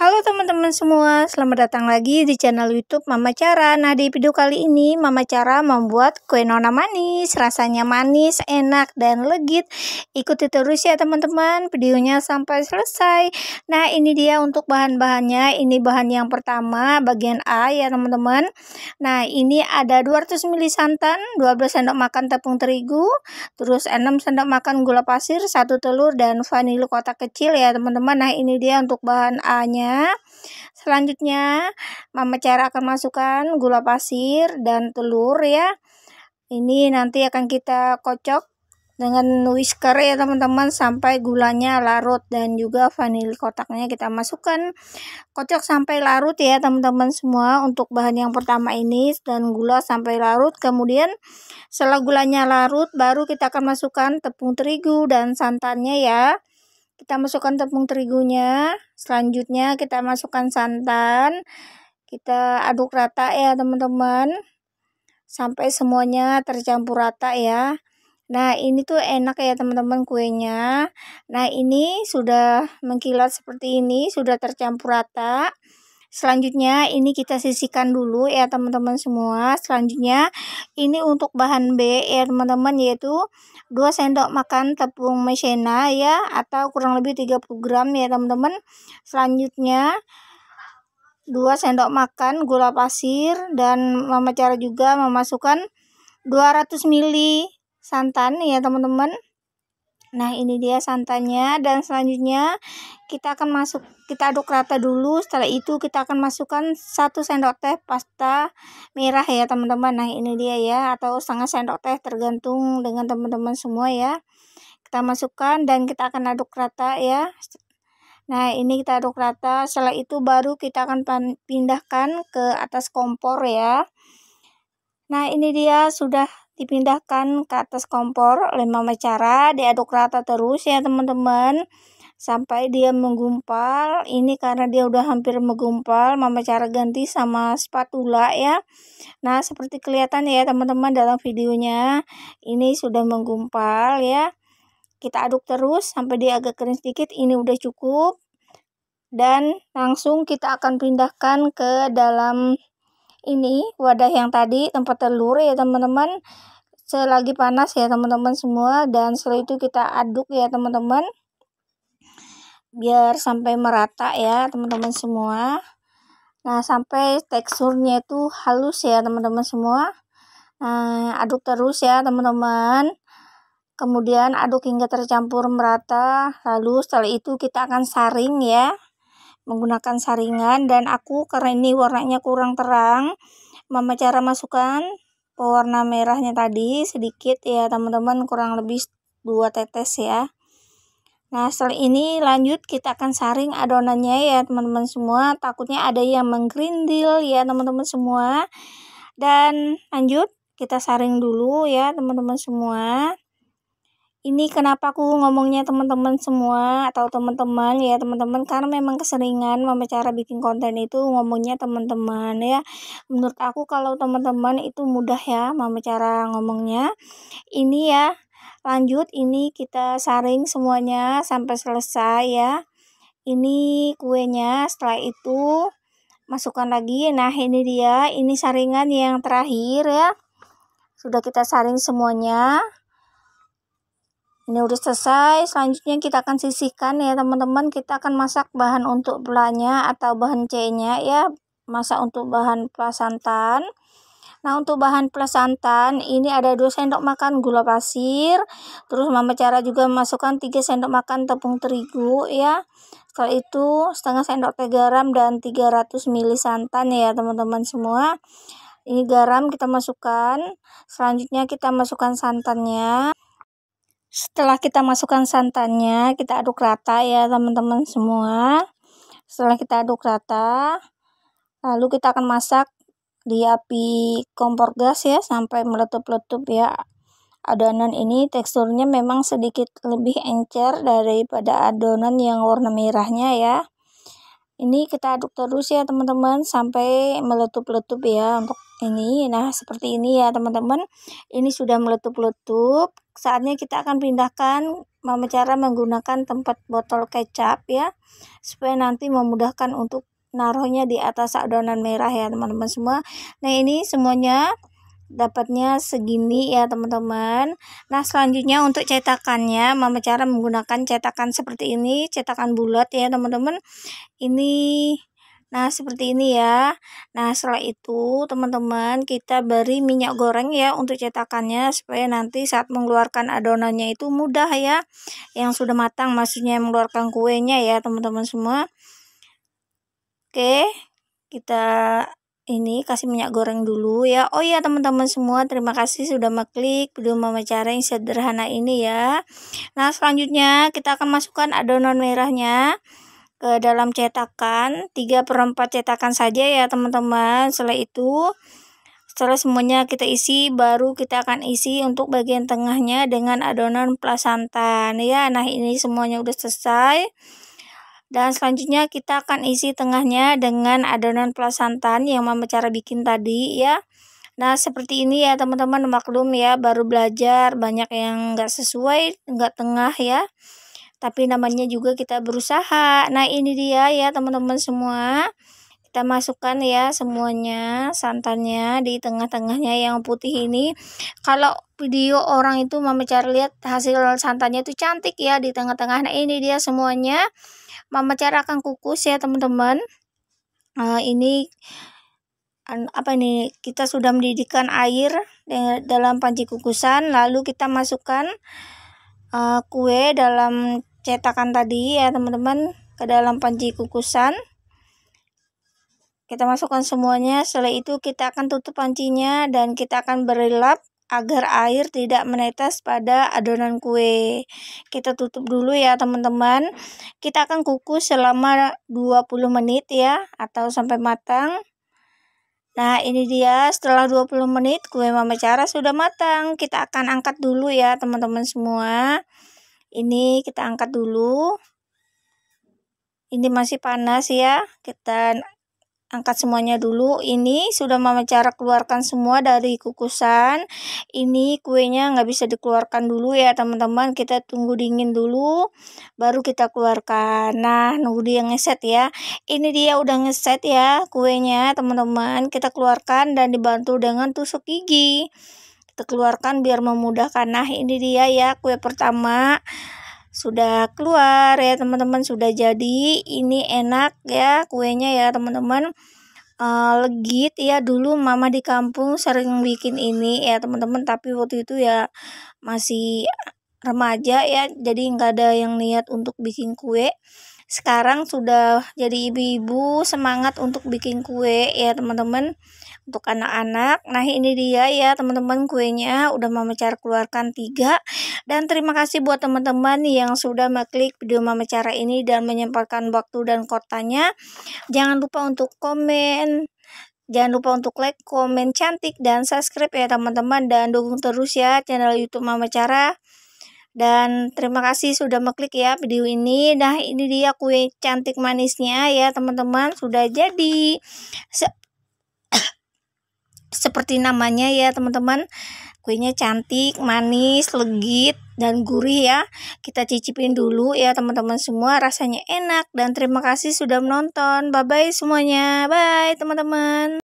Halo teman-teman semua, selamat datang lagi di channel YouTube Mama Cara. Nah, di video kali ini Mama Cara membuat kue nona manis. Rasanya manis, enak dan legit. Ikuti terus ya teman-teman videonya sampai selesai. Nah, ini dia untuk bahan-bahannya. Ini bahan yang pertama bagian A ya teman-teman. Nah, ini ada 200 ml santan, 12 sendok makan tepung terigu, terus 6 sendok makan gula pasir, 1 telur dan vanili kotak kecil ya teman-teman. Nah, ini dia untuk bahan A-nya. Ya. selanjutnya. Selanjutnya, Mama Cara akan masukkan gula pasir dan telur ya. Ini nanti akan kita kocok dengan whisker ya teman-teman sampai gulanya larut dan juga vanili kotaknya kita masukkan kocok sampai larut ya teman-teman semua untuk bahan yang pertama ini dan gula sampai larut kemudian setelah gulanya larut baru kita akan masukkan tepung terigu dan santannya ya kita masukkan tepung terigunya selanjutnya kita masukkan santan kita aduk rata ya teman-teman sampai semuanya tercampur rata ya Nah ini tuh enak ya teman-teman kuenya Nah ini sudah mengkilat seperti ini Sudah tercampur rata Selanjutnya ini kita sisihkan dulu ya teman-teman semua. Selanjutnya ini untuk bahan B ya teman-teman yaitu 2 sendok makan tepung maizena ya atau kurang lebih 30 gram ya teman-teman. Selanjutnya 2 sendok makan gula pasir dan mama cara juga memasukkan 200 ml santan ya teman-teman. Nah, ini dia santannya dan selanjutnya kita akan masuk kita aduk rata dulu. Setelah itu kita akan masukkan 1 sendok teh pasta merah ya, teman-teman. Nah, ini dia ya atau setengah sendok teh tergantung dengan teman-teman semua ya. Kita masukkan dan kita akan aduk rata ya. Nah, ini kita aduk rata. Setelah itu baru kita akan pindahkan ke atas kompor ya. Nah, ini dia sudah dipindahkan ke atas kompor lima cara diaduk rata terus ya teman-teman sampai dia menggumpal ini karena dia udah hampir menggumpal mama cara ganti sama spatula ya nah seperti kelihatan ya teman-teman dalam videonya ini sudah menggumpal ya kita aduk terus sampai dia agak kering sedikit ini udah cukup dan langsung kita akan pindahkan ke dalam ini wadah yang tadi tempat telur ya teman-teman selagi panas ya teman-teman semua dan setelah itu kita aduk ya teman-teman biar sampai merata ya teman-teman semua nah sampai teksturnya itu halus ya teman-teman semua nah aduk terus ya teman-teman kemudian aduk hingga tercampur merata lalu setelah itu kita akan saring ya menggunakan saringan dan aku karena ini warnanya kurang terang mama cara masukkan pewarna merahnya tadi sedikit ya teman-teman kurang lebih dua tetes ya Nah setelah ini lanjut kita akan saring adonannya ya teman-teman semua Takutnya ada yang menggrindil ya teman-teman semua Dan lanjut kita saring dulu ya teman-teman semua ini kenapa aku ngomongnya teman-teman semua atau teman-teman ya teman-teman karena memang keseringan mama cara bikin konten itu ngomongnya teman-teman ya menurut aku kalau teman-teman itu mudah ya mama cara ngomongnya ini ya lanjut ini kita saring semuanya sampai selesai ya ini kuenya setelah itu masukkan lagi nah ini dia ini saringan yang terakhir ya sudah kita saring semuanya ini ya udah selesai selanjutnya kita akan sisihkan ya teman-teman kita akan masak bahan untuk belanya atau bahan C nya ya masak untuk bahan plasantan Nah untuk bahan plasantan ini ada 2 sendok makan gula pasir Terus mama cara juga masukkan 3 sendok makan tepung terigu ya Setelah itu setengah sendok teh garam dan 300 ml santan ya teman-teman semua Ini garam kita masukkan Selanjutnya kita masukkan santannya setelah kita masukkan santannya, kita aduk rata ya teman-teman semua. Setelah kita aduk rata, lalu kita akan masak di api kompor gas ya sampai meletup-letup ya. Adonan ini teksturnya memang sedikit lebih encer daripada adonan yang warna merahnya ya ini kita aduk terus ya teman-teman sampai meletup-letup ya untuk ini nah seperti ini ya teman-teman ini sudah meletup-letup saatnya kita akan pindahkan cara menggunakan tempat botol kecap ya supaya nanti memudahkan untuk naruhnya di atas adonan merah ya teman-teman semua nah ini semuanya dapatnya segini ya teman-teman nah selanjutnya untuk cetakannya mama cara menggunakan cetakan seperti ini cetakan bulat ya teman-teman ini nah seperti ini ya nah setelah itu teman-teman kita beri minyak goreng ya untuk cetakannya supaya nanti saat mengeluarkan adonannya itu mudah ya yang sudah matang maksudnya mengeluarkan kuenya ya teman-teman semua oke kita ini kasih minyak goreng dulu ya oh iya teman-teman semua terima kasih sudah mengklik video mama cara yang sederhana ini ya nah selanjutnya kita akan masukkan adonan merahnya ke dalam cetakan 3 per 4 cetakan saja ya teman-teman setelah itu setelah semuanya kita isi baru kita akan isi untuk bagian tengahnya dengan adonan plasantan nah ya nah ini semuanya udah selesai dan selanjutnya kita akan isi tengahnya dengan adonan santan yang mama cara bikin tadi ya. Nah seperti ini ya teman-teman maklum ya baru belajar banyak yang nggak sesuai nggak tengah ya. Tapi namanya juga kita berusaha. Nah ini dia ya teman-teman semua kita masukkan ya semuanya santannya di tengah-tengahnya yang putih ini kalau video orang itu mama cari lihat hasil santannya itu cantik ya di tengah-tengah nah ini dia semuanya mama cara kukus ya teman-teman uh, ini apa ini kita sudah mendidihkan air dalam panci kukusan lalu kita masukkan uh, kue dalam cetakan tadi ya teman-teman ke dalam panci kukusan kita masukkan semuanya setelah itu kita akan tutup pancinya dan kita akan berilap agar air tidak menetes pada adonan kue. Kita tutup dulu ya teman-teman. Kita akan kukus selama 20 menit ya atau sampai matang. Nah ini dia setelah 20 menit kue mama cara sudah matang. Kita akan angkat dulu ya teman-teman semua. Ini kita angkat dulu. Ini masih panas ya. Kita angkat semuanya dulu ini sudah mama cara keluarkan semua dari kukusan ini kuenya nggak bisa dikeluarkan dulu ya teman-teman kita tunggu dingin dulu baru kita keluarkan nah nunggu dia ngeset ya ini dia udah ngeset ya kuenya teman-teman kita keluarkan dan dibantu dengan tusuk gigi kita keluarkan biar memudahkan nah ini dia ya kue pertama sudah keluar ya teman-teman sudah jadi ini enak ya kuenya ya teman-teman uh, legit ya dulu mama di kampung sering bikin ini ya teman-teman tapi waktu itu ya masih remaja ya jadi nggak ada yang niat untuk bikin kue sekarang sudah jadi ibu-ibu semangat untuk bikin kue ya teman-teman untuk anak-anak nah ini dia ya teman-teman kuenya udah mama cara keluarkan tiga dan terima kasih buat teman-teman yang sudah mengklik video mama cara ini dan menyempatkan waktu dan kotanya jangan lupa untuk komen Jangan lupa untuk like, komen cantik, dan subscribe ya teman-teman. Dan dukung terus ya channel Youtube Mama Cara. Dan terima kasih sudah mengklik ya video ini. Nah, ini dia kue cantik manisnya ya, teman-teman. Sudah jadi. Se seperti namanya ya, teman-teman. Kuenya cantik, manis, legit, dan gurih ya. Kita cicipin dulu ya, teman-teman semua. Rasanya enak dan terima kasih sudah menonton. Bye-bye semuanya. Bye, teman-teman.